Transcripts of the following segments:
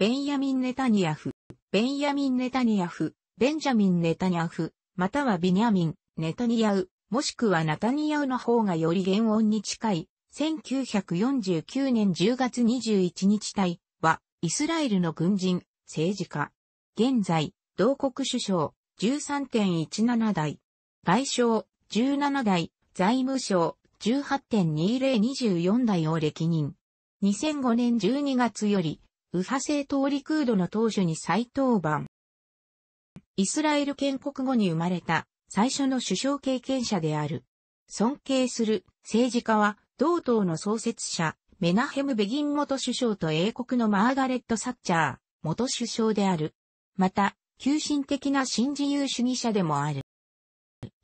ベンヤミン・ネタニヤフ、ベンヤミン・ネタニヤフ、ベンジャミン・ネタニヤフ、またはビニャミン、ネタニヤウ、もしくはナタニヤウの方がより原音に近い、1949年10月21日隊は、イスラエルの軍人、政治家。現在、同国首相、13.17代。外相、17代、財務省、18.2024代を歴任。2005年12月より、右派政党リクードの党首に再登板。イスラエル建国後に生まれた最初の首相経験者である。尊敬する政治家は同党の創設者、メナヘム・ベギン元首相と英国のマーガレット・サッチャー元首相である。また、急進的な新自由主義者でもある。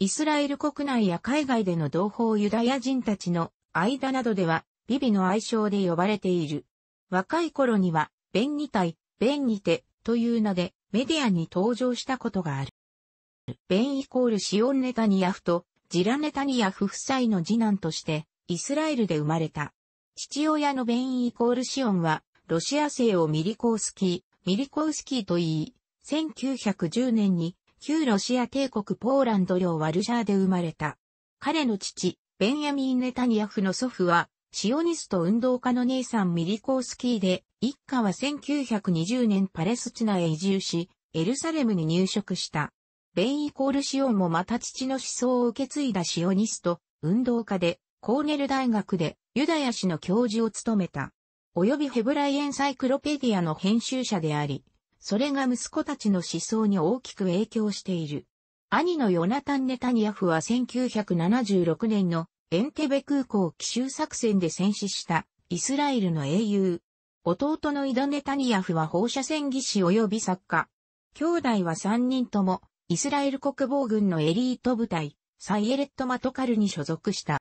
イスラエル国内や海外での同胞ユダヤ人たちの間などでは、ビビの愛称で呼ばれている。若い頃には、弁に体、弁にて、という名で、メディアに登場したことがある。弁イコールシオン・ネタニヤフと、ジラ・ネタニヤフ夫妻の次男として、イスラエルで生まれた。父親の弁イコールシオンは、ロシア製をミリコースキー、ミリコースキーと言い、1910年に、旧ロシア帝国ポーランド領ワルシャーで生まれた。彼の父、ベンヤミン・ネタニヤフの祖父は、シオニスト運動家の姉さんミリコースキーで、一家は1920年パレスチナへ移住し、エルサレムに入植した。ベンイコールシオンもまた父の思想を受け継いだシオニスト、運動家で、コーネル大学でユダヤ史の教授を務めた。及びヘブライエンサイクロペディアの編集者であり、それが息子たちの思想に大きく影響している。兄のヨナタン・ネタニヤフは1976年のエンテベ空港奇襲作戦で戦死したイスラエルの英雄。弟のイダネタニヤフは放射線技師及び作家。兄弟は3人ともイスラエル国防軍のエリート部隊、サイエレット・マトカルに所属した。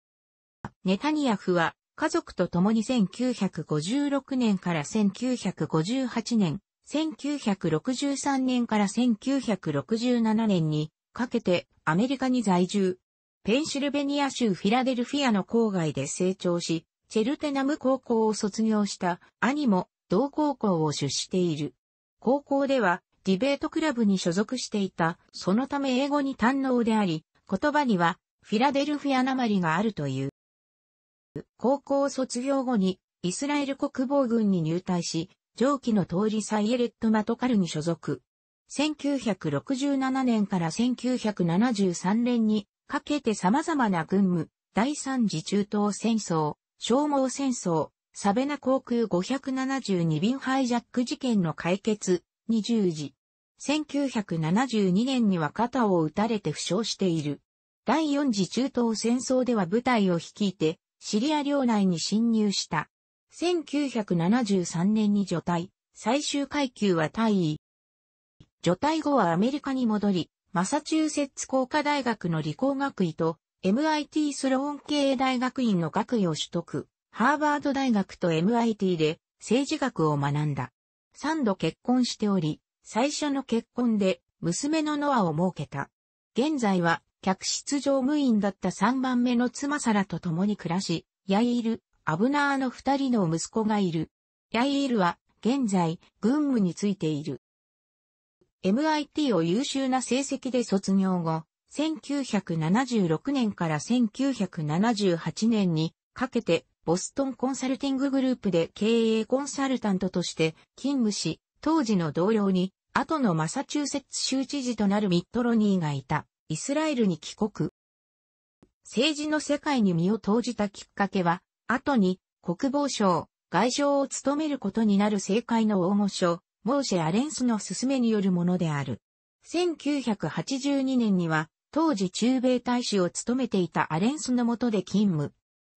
ネタニヤフは家族と共に1956年から1958年、1963年から1967年にかけてアメリカに在住、ペンシルベニア州フィラデルフィアの郊外で成長し、チェルテナム高校を卒業した兄も同高校を出している。高校ではディベートクラブに所属していた、そのため英語に堪能であり、言葉にはフィラデルフィアなまりがあるという。高校卒業後にイスラエル国防軍に入隊し、上記の通りサイエレット・マトカルに所属。1967年から1973年にかけて様々な軍務、第三次中東戦争、消耗戦争、サベナ航空572便ハイジャック事件の解決、20時。1972年には肩を撃たれて負傷している。第4次中東戦争では部隊を率いて、シリア領内に侵入した。1973年に除隊、最終階級は退位。除隊後はアメリカに戻り、マサチューセッツ工科大学の理工学位と、MIT スローン経営大学院の学位を取得、ハーバード大学と MIT で政治学を学んだ。3度結婚しており、最初の結婚で娘のノアを設けた。現在は客室乗務員だった3番目の妻サラと共に暮らし、ヤイール、アブナーの2人の息子がいる。ヤイールは現在軍務についている。MIT を優秀な成績で卒業後、1976年から1978年にかけてボストンコンサルティンググループで経営コンサルタントとして勤務し、当時の同僚に後のマサチューセッツ州知事となるミット・ロニーがいたイスラエルに帰国。政治の世界に身を投じたきっかけは、後に国防省、外相を務めることになる政界の大御所、モーシェ・アレンスの勧めによるものである。1982年には、当時中米大使を務めていたアレンスの下で勤務。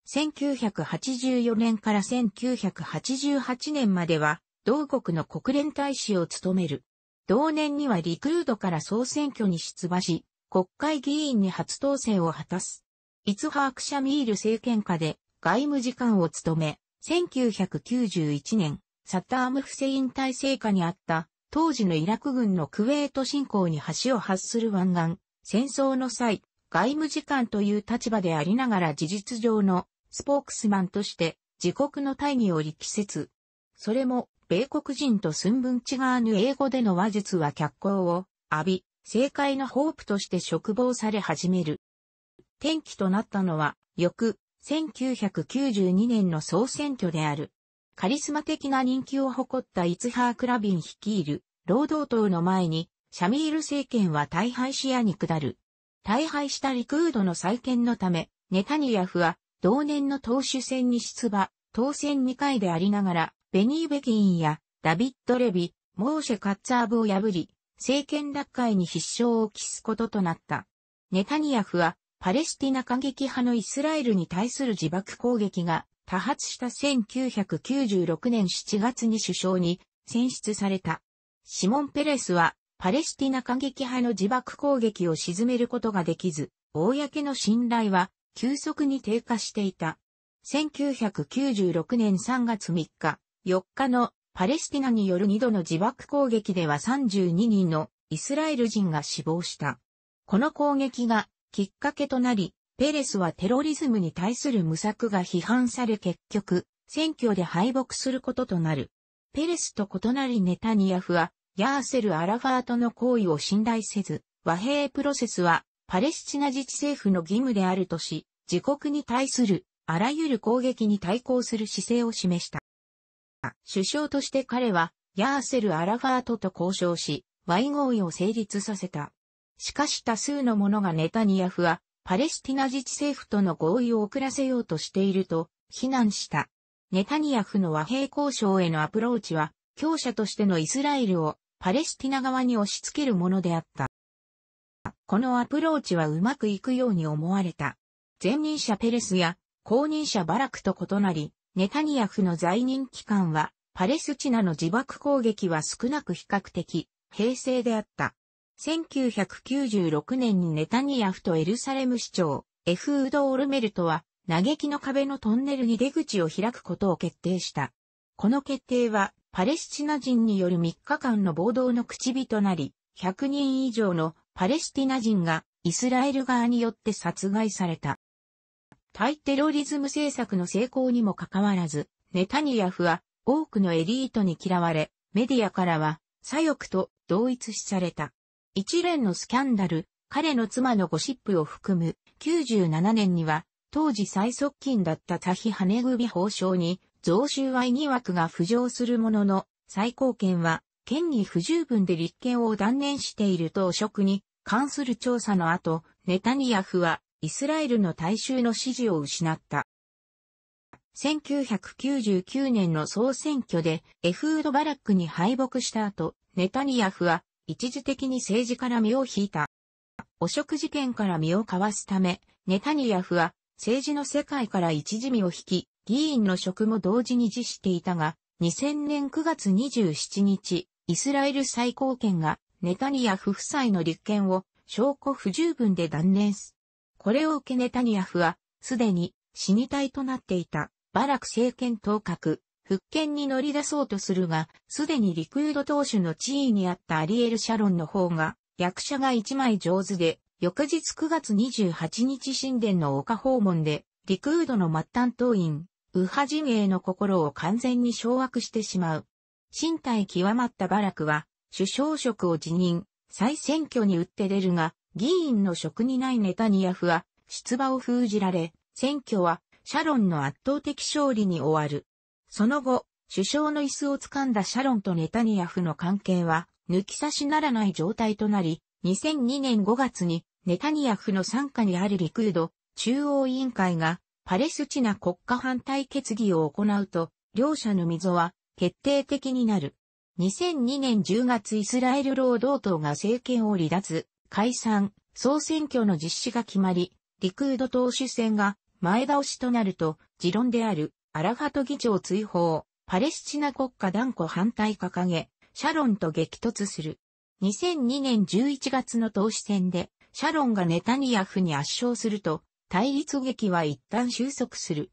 1984年から1988年までは、同国の国連大使を務める。同年にはリクルードから総選挙に出馬し、国会議員に初当選を果たす。イツハーク・シャミール政権下で外務次官を務め、1991年、サッターム・フセイン体制下にあった、当時のイラク軍のクウェート侵攻に橋を発する湾岸、戦争の際、外務次官という立場でありながら事実上のスポークスマンとして自国の大義を力説。それも、米国人と寸分違わぬ英語での話術は脚光を浴び、政界のホープとして嘱望され始める。転機となったのは、翌1992年の総選挙である。カリスマ的な人気を誇ったイツハー・クラビン率いる労働党の前に、シャミール政権は大敗視野に下る。大敗したリクードの再建のため、ネタニヤフは同年の党首選に出馬、当選2回でありながら、ベニー・ベキンやダビッド・レビ、モーシェ・カッツァーブを破り、政権奪回に必勝を期すこととなった。ネタニヤフは、パレスティナ過激派のイスラエルに対する自爆攻撃が多発した1996年7月に首相に選出された。シモン・ペレスはパレスティナ過激派の自爆攻撃を沈めることができず、公の信頼は急速に低下していた。1996年3月3日、4日のパレスティナによる2度の自爆攻撃では32人のイスラエル人が死亡した。この攻撃がきっかけとなり、ペレスはテロリズムに対する無策が批判され結局、選挙で敗北することとなる。ペレスと異なりネタニヤフは、ヤーセル・アラファートの行為を信頼せず、和平プロセスはパレスチナ自治政府の義務であるとし、自国に対するあらゆる攻撃に対抗する姿勢を示した。首相として彼は、ヤーセル・アラファートと交渉し、和合意を成立させた。しかし多数の者がネタニヤフは、パレスティナ自治政府との合意を遅らせようとしていると非難した。ネタニヤフの和平交渉へのアプローチは、強者としてのイスラエルをパレスティナ側に押し付けるものであった。このアプローチはうまくいくように思われた。前任者ペレスや後任者バラクと異なり、ネタニヤフの在任期間は、パレスチナの自爆攻撃は少なく比較的、平成であった。1996年にネタニヤフとエルサレム市長、エフード・オルメルトは、嘆きの壁のトンネルに出口を開くことを決定した。この決定は、パレスチナ人による3日間の暴動の口火となり、100人以上のパレスチナ人がイスラエル側によって殺害された。対テロリズム政策の成功にもかかわらず、ネタニヤフは多くのエリートに嫌われ、メディアからは左翼と同一視された。一連のスキャンダル、彼の妻のゴシップを含む97年には、当時最側近だったタヒ・ハネグビ法相に贈収賄疑惑が浮上するものの、最高権は、権利不十分で立憲を断念していると汚職に関する調査の後、ネタニヤフはイスラエルの大衆の支持を失った。1999年の総選挙でエフード・バラックに敗北した後、ネタニヤフは一時的に政治から身を引いた。汚職事件から身をかわすため、ネタニヤフは政治の世界から一時身を引き、議員の職も同時に辞していたが、2000年9月27日、イスラエル最高権がネタニヤフ夫妻の立憲を証拠不十分で断念す。これを受けネタニヤフは、すでに死に体となっていたバラク政権当格、復権に乗り出そうとするが、すでにリクード党首の地位にあったアリエル・シャロンの方が、役者が一枚上手で、翌日9月28日神殿の丘訪問で、リクードの末端党員、右派陣営の心を完全に掌握してしまう。身体極まったバラクは、首相職を辞任、再選挙に打って出るが、議員の職にないネタニヤフは、出馬を封じられ、選挙は、シャロンの圧倒的勝利に終わる。その後、首相の椅子を掴んだシャロンとネタニヤフの関係は、抜き差しならない状態となり、2002年5月に、ネタニヤフの傘下にあるリクード、中央委員会が、パレスチナ国家反対決議を行うと、両者の溝は、決定的になる。2002年10月イスラエル労働党が政権を離脱、解散、総選挙の実施が決まり、リクード党首選が前倒しとなると、持論であるアラファト議長追放、パレスチナ国家断固反対掲げ、シャロンと激突する。2002年11月の投資戦で、シャロンがネタニヤフに圧勝すると、対立劇は一旦収束する。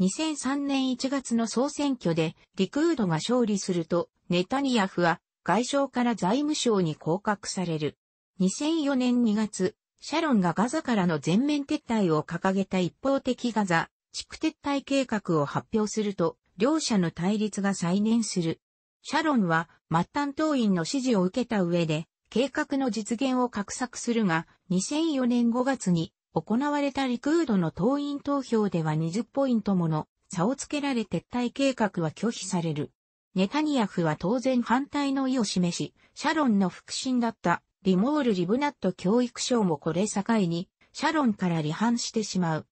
2003年1月の総選挙で、リクードが勝利すると、ネタニヤフは外相から財務省に降格される。2004年2月、シャロンがガザからの全面撤退を掲げた一方的ガザ地区撤退計画を発表すると、両者の対立が再燃する。シャロンは末端党員の支持を受けた上で、計画の実現を画策するが、2004年5月に行われたリクードの党員投票では20ポイントもの差をつけられ撤退計画は拒否される。ネタニヤフは当然反対の意を示し、シャロンの腹心だったリモール・リブナット教育省もこれ境に、シャロンから離反してしまう。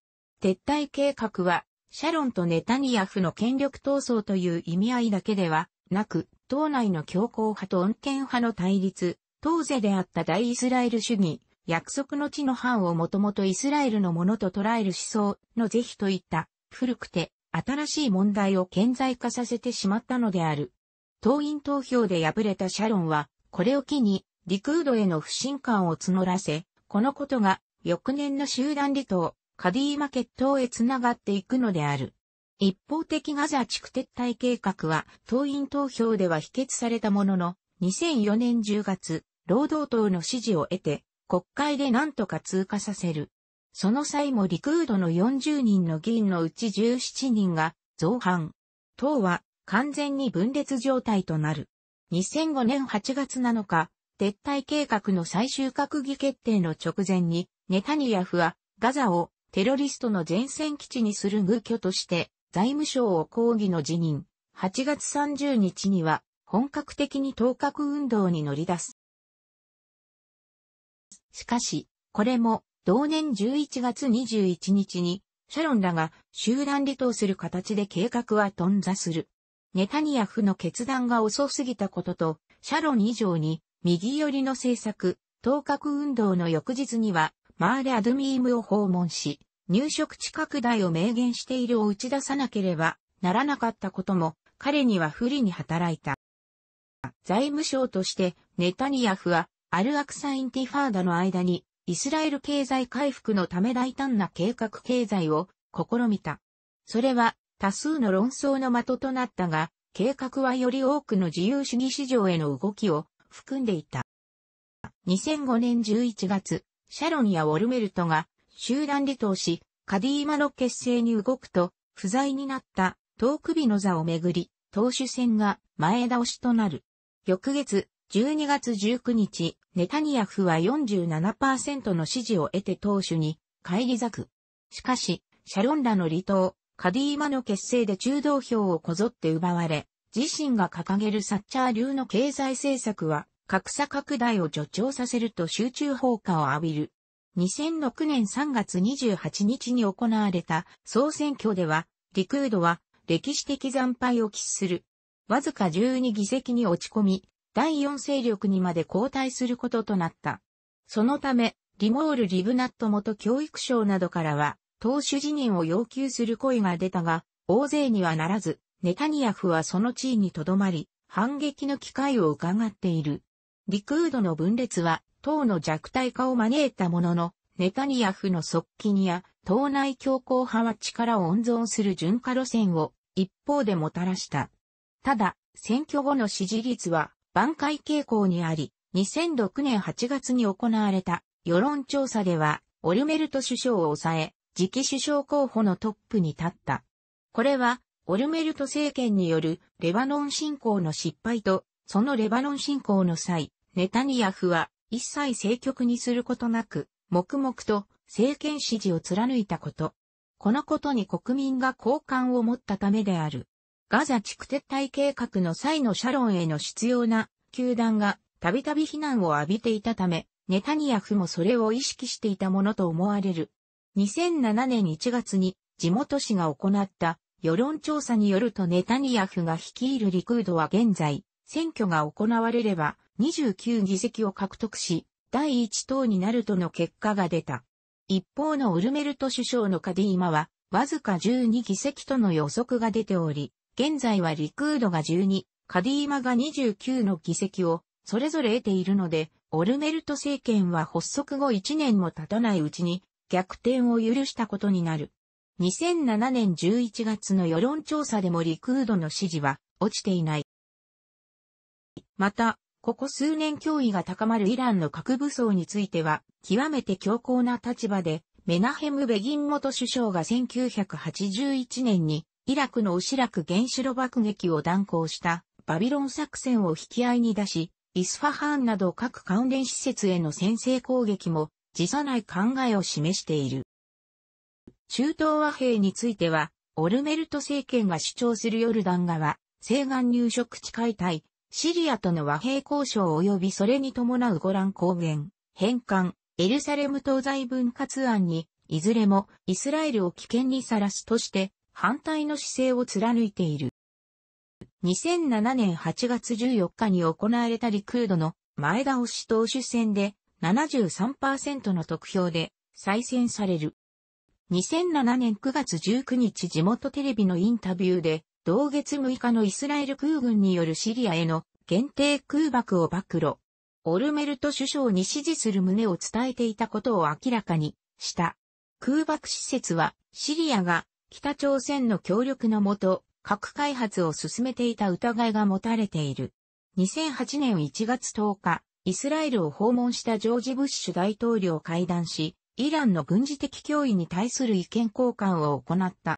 撤退計画は、シャロンとネタニヤフの権力闘争という意味合いだけではなく、党内の強硬派と穏健派の対立、当世であった大イスラエル主義、約束の地の藩をもともとイスラエルのものと捉える思想の是非といった古くて新しい問題を顕在化させてしまったのである。党員投票で敗れたシャロンは、これを機にリクードへの不信感を募らせ、このことが翌年の集団離党、カディーマ決闘へ繋がっていくのである。一方的ガザ地区撤退計画は党員投票では否決されたものの、2004年10月、労働党の支持を得て、国会で何とか通過させる。その際もリクードの40人の議員のうち17人が造反。党は完全に分裂状態となる。2005年8月7日、撤退計画の最終閣議決定の直前に、ネタニヤフはガザをテロリストの前線基地にする愚居として、財務省を抗議の辞任、8月30日には、本格的に当確運動に乗り出す。しかし、これも、同年11月21日に、シャロンらが集団離党する形で計画は頓挫する。ネタニヤフの決断が遅すぎたことと、シャロン以上に、右寄りの政策、当確運動の翌日には、マーレ・アドミームを訪問し、入植地拡大を明言しているを打ち出さなければならなかったことも彼には不利に働いた。財務省としてネタニヤフはアルアクサインティファーダの間にイスラエル経済回復のため大胆な計画経済を試みた。それは多数の論争の的となったが、計画はより多くの自由主義市場への動きを含んでいた。2005年11月、シャロンやウォルメルトが集団離党し、カディーマの結成に動くと、不在になった、く首の座をめぐり、党首選が前倒しとなる。翌月、12月19日、ネタニヤフは47％の支持を得て党首に返り咲く。しかし、シャロンらの離党、カディーマの結成で中道票をこぞって奪われ、自身が掲げるサッチャー流の経済政策は、格差拡大を助長させると集中砲火を浴びる。2006年3月28日に行われた総選挙では、リクードは歴史的惨敗を喫する。わずか12議席に落ち込み、第4勢力にまで後退することとなった。そのため、リモール・リブナット元教育省などからは、党首辞任を要求する声が出たが、大勢にはならず、ネタニヤフはその地位に留まり、反撃の機会を伺っている。リクードの分裂は党の弱体化を招いたものの、ネタニヤフの側近や党内強硬派は力を温存する順化路線を一方でもたらした。ただ、選挙後の支持率は挽回傾向にあり、2006年8月に行われた世論調査では、オルメルト首相を抑え、次期首相候補のトップに立った。これは、オルメルト政権によるレバノン侵攻の失敗と、そのレバノン侵攻の際、ネタニヤフは一切政局にすることなく、黙々と政権支持を貫いたこと。このことに国民が好感を持ったためである。ガザ地区撤退計画の際のシャロンへの必要な球団がたびたび非難を浴びていたため、ネタニヤフもそれを意識していたものと思われる。2007年1月に地元紙が行った世論調査によるとネタニヤフが率いるリクードは現在選挙が行われれば29議席を獲得し、第1党になるとの結果が出た。一方のウルメルト首相のカディーマは、わずか12議席との予測が出ており、現在はリクードが12、カディーマが29の議席を、それぞれ得ているので、オルメルト政権は発足後1年も経たないうちに逆転を許したことになる。2007年11月の世論調査でもリクードの支持は落ちていない。また、ここ数年脅威が高まるイランの核武装については、極めて強硬な立場で、メナヘム・ベギン元首相が1981年に、イラクのオシラク原子炉爆撃を断行したバビロン作戦を引き合いに出し、イスファハーンなど各関連施設への先制攻撃も辞さない考えを示している。中東和平については、オルメルト政権が主張するヨルダン側、西岸入植地解体、シリアとの和平交渉及びそれに伴うゴラン高原、返還、エルサレム東西分割案に、いずれもイスラエルを危険にさらすとして反対の姿勢を貫いている。2007年8月14日に行われたリクードの前倒し党首選で73%の得票で再選される。2007年9月19日地元テレビのインタビューで同月6日のイスラエル空軍によるシリアへの限定空爆を暴露。オルメルト首相に支持する旨を伝えていたことを明らかにした。空爆施設はシリアが北朝鮮の協力のもと核開発を進めていた疑いが持たれている。2008年1月10日、イスラエルを訪問したジョージ・ブッシュ大統領を会談し、イランの軍事的脅威に対する意見交換を行った。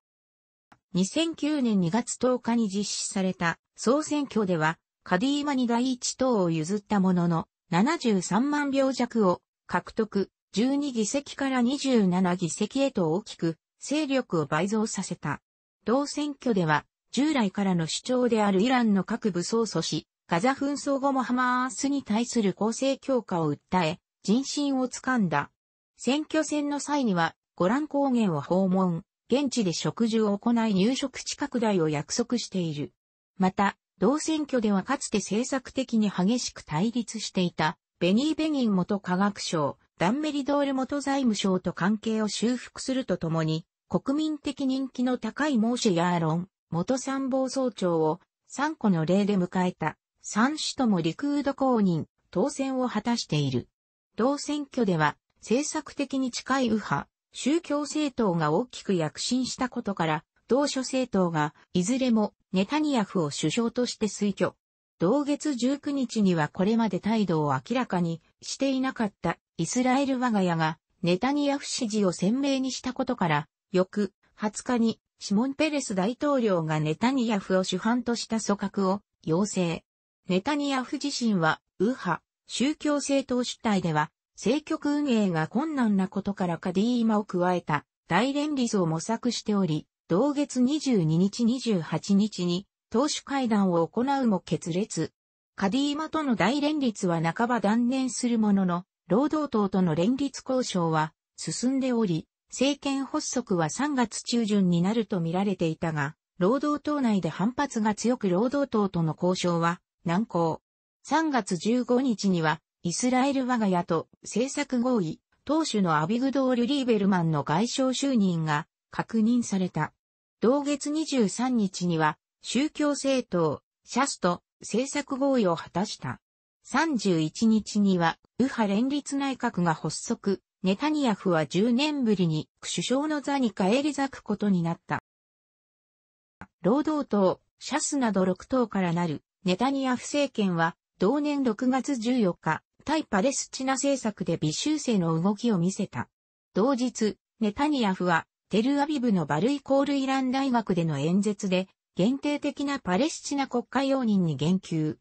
2009年2月10日に実施された総選挙では、カディーマに第一党を譲ったものの、73万票弱を獲得、12議席から27議席へと大きく、勢力を倍増させた。同選挙では、従来からの主張であるイランの各武装阻止、ガザ紛争後もハマースに対する公正強化を訴え、人心をつかんだ。選挙戦の際には、ゴラン高原を訪問。現地で食事を行い入植地拡大を約束している。また、同選挙ではかつて政策的に激しく対立していた、ベニー・ベニン元科学省、ダンメリドール元財務省と関係を修復するとともに、国民的人気の高いモーシェ・ヤーロン、元参謀総長を3個の例で迎えた、3種ともリクード公認、当選を果たしている。同選挙では、政策的に近い右派、宗教政党が大きく躍進したことから、同諸政党が、いずれもネタニヤフを首相として推挙。同月19日にはこれまで態度を明らかにしていなかったイスラエル我が家がネタニヤフ支持を鮮明にしたことから、翌20日にシモン・ペレス大統領がネタニヤフを主犯とした組閣を要請。ネタニヤフ自身は、右派、宗教政党主体では政局運営が困難なことからカディーマを加えた大連立を模索しており、同月22日28日に党首会談を行うも決裂。カディーマとの大連立は半ば断念するものの、労働党との連立交渉は進んでおり、政権発足は3月中旬になると見られていたが、労働党内で反発が強く労働党との交渉は難航。3月15日にはイスラエル我が家と政策合意、当主のアビグドール・リーベルマンの外相就任が確認された。同月23日には、宗教政党、シャスと政策合意を果たした。31日には、右派連立内閣が発足、ネタニヤフは10年ぶりに首相の座に返り咲くことになった。労働党、シャスなど6党からなるネタニヤフ政権は、同年6月14日、対パレスチナ政策で微修正の動きを見せた。同日、ネタニヤフは、テルアビブのバルイコールイラン大学での演説で、限定的なパレスチナ国家容認に言及。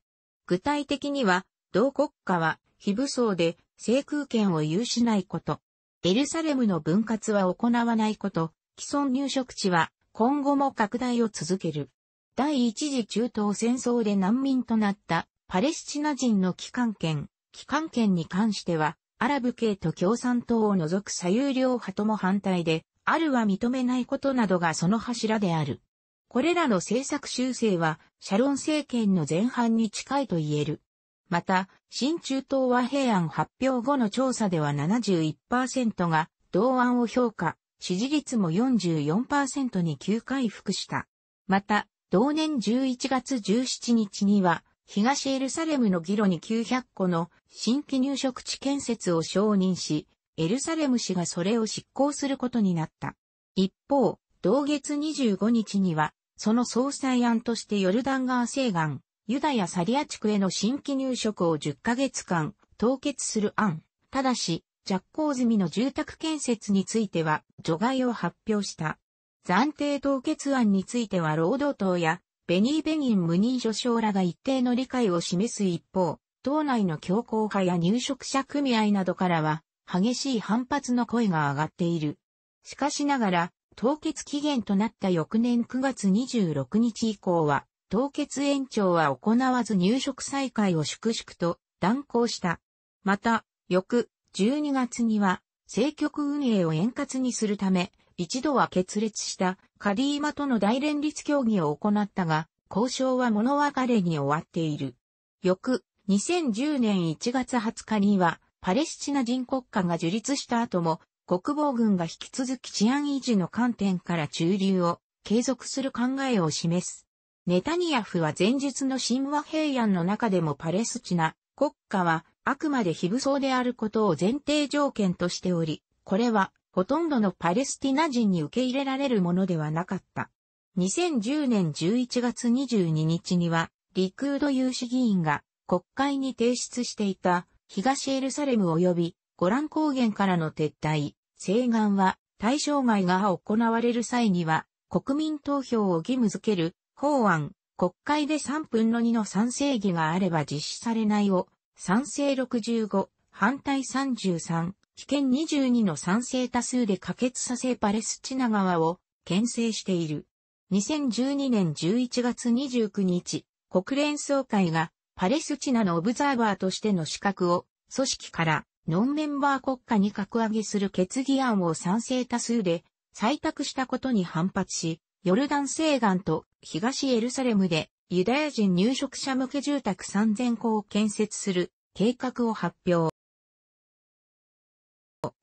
具体的には、同国家は非武装で制空権を有しないこと。エルサレムの分割は行わないこと。既存入植地は今後も拡大を続ける。第一次中東戦争で難民となったパレスチナ人の帰還権、機関権に関しては、アラブ系と共産党を除く左右両派とも反対で、あるは認めないことなどがその柱である。これらの政策修正は、シャロン政権の前半に近いと言える。また、新中東和平案発表後の調査では71%が、同案を評価、支持率も44%に急回復した。また、同年11月17日には、東エルサレムの議論に900個の新規入植地建設を承認し、エルサレム市がそれを執行することになった。一方、同月25日には、その総裁案としてヨルダン川西岸、ユダヤサリア地区への新規入植を10ヶ月間凍結する案。ただし、着工済みの住宅建設については除外を発表した。暫定凍結案については労働党やベニー・ベニン・ムニー序章らが一定の理解を示す一方、党内の強硬派や入植者組合などからは、激しい反発の声が上がっている。しかしながら、凍結期限となった翌年9月26日以降は、凍結延長は行わず入植再開を粛々と断行した。また、翌12月には、政局運営を円滑にするため、一度は決裂したカディーマとの大連立協議を行ったが、交渉は物別れに終わっている。翌、2010年1月20日には、パレスチナ人国家が樹立した後も、国防軍が引き続き治安維持の観点から駐留を継続する考えを示す。ネタニヤフは前述の神話平安の中でもパレスチナ国家はあくまで非武装であることを前提条件としており、これはほとんどのパレスティナ人に受け入れられるものではなかった。2010年11月22日には、リクード有志議員が国会に提出していた東エルサレム及びゴラン高原からの撤退、西岸は対象外が行われる際には国民投票を義務付ける法案、国会で3分の2の賛成義があれば実施されないを賛成65、反対33、危険22の賛成多数で可決させパレスチナ側を牽制している。2012年11月29日、国連総会がパレスチナのオブザーバーとしての資格を組織からノンメンバー国家に格上げする決議案を賛成多数で採択したことに反発し、ヨルダン西岸と東エルサレムでユダヤ人入植者向け住宅3000戸を建設する計画を発表。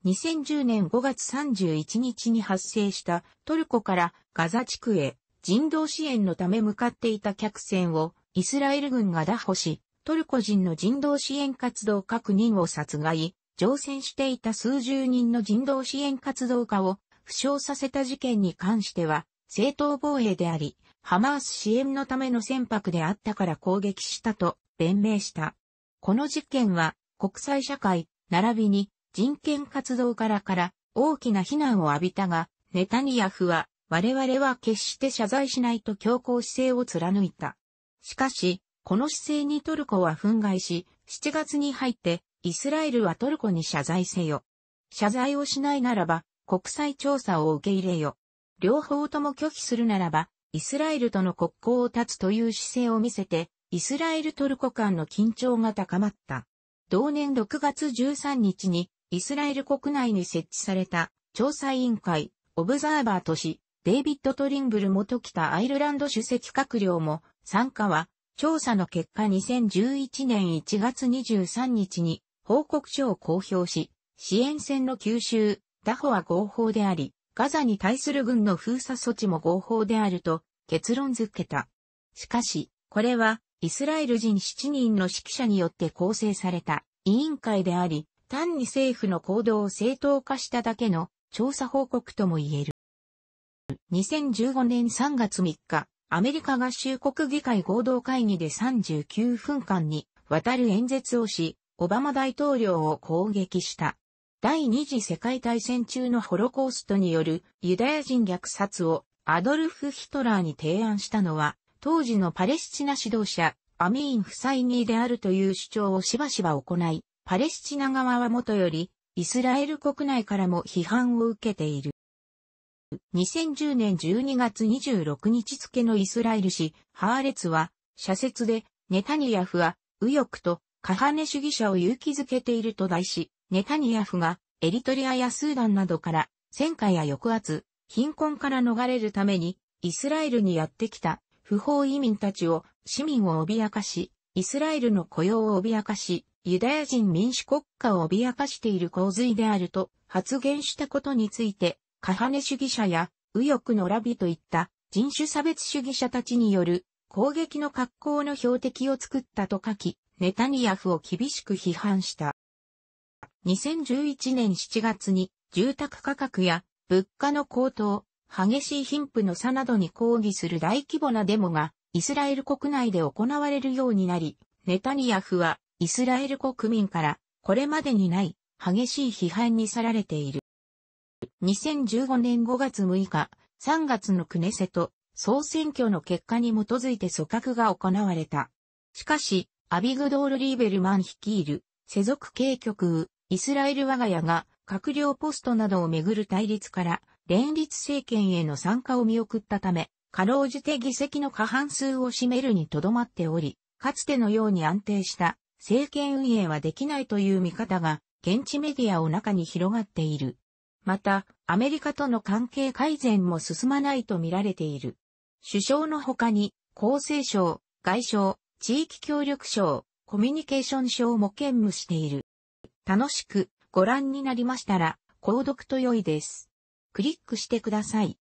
2010年5月31日に発生したトルコからガザ地区へ人道支援のため向かっていた客船をイスラエル軍が打破し、トルコ人の人道支援活動各人を殺害、乗船していた数十人の人道支援活動家を負傷させた事件に関しては、正当防衛であり、ハマース支援のための船舶であったから攻撃したと弁明した。この事件は国際社会、並びに人権活動家らから大きな非難を浴びたが、ネタニヤフは、我々は決して謝罪しないと強硬姿勢を貫いた。しかし、この姿勢にトルコは憤慨し、7月に入って、イスラエルはトルコに謝罪せよ。謝罪をしないならば、国際調査を受け入れよ。両方とも拒否するならば、イスラエルとの国交を断つという姿勢を見せて、イスラエルトルコ間の緊張が高まった。同年6月13日にイスラエル国内に設置された調査委員会、オブザーバーとし、デイビッド・トリンブル元北アイルランド主席閣僚も参加は、調査の結果2011年1月23日に報告書を公表し、支援船の吸収、打破は合法であり、ガザに対する軍の封鎖措置も合法であると結論付けた。しかし、これはイスラエル人7人の指揮者によって構成された委員会であり、単に政府の行動を正当化しただけの調査報告とも言える。2015年3月3日、アメリカ合衆国議会合同会議で39分間にわたる演説をし、オバマ大統領を攻撃した。第二次世界大戦中のホロコーストによるユダヤ人虐殺をアドルフ・ヒトラーに提案したのは、当時のパレスチナ指導者、アミーン・フサイニーであるという主張をしばしば行い、パレスチナ側はもとより、イスラエル国内からも批判を受けている。2010年12月26日付のイスラエル紙、ハーレツは、社説で、ネタニヤフは、右翼と、カハネ主義者を勇気づけていると題し、ネタニヤフが、エリトリアやスーダンなどから、戦火や抑圧、貧困から逃れるために、イスラエルにやってきた、不法移民たちを、市民を脅かし、イスラエルの雇用を脅かし、ユダヤ人民主国家を脅かしている洪水であると発言したことについて、カハネ主義者や右翼のラビといった人種差別主義者たちによる攻撃の格好の標的を作ったと書き、ネタニヤフを厳しく批判した。2011年7月に住宅価格や物価の高騰、激しい貧富の差などに抗議する大規模なデモがイスラエル国内で行われるようになり、ネタニヤフはイスラエル国民からこれまでにない激しい批判にさられている。2015年5月6日、3月のクネセと総選挙の結果に基づいて組閣が行われた。しかし、アビグドール・リーベルマン率いる世俗系局、イスラエル我が家が閣僚ポストなどをめぐる対立から連立政権への参加を見送ったため、かろうじて議席の過半数を占めるにとどまっており、かつてのように安定した政権運営はできないという見方が現地メディアを中に広がっている。また、アメリカとの関係改善も進まないと見られている。首相の他に、厚生省、外相、地域協力省、コミュニケーション省も兼務している。楽しくご覧になりましたら、購読と良いです。クリックしてください。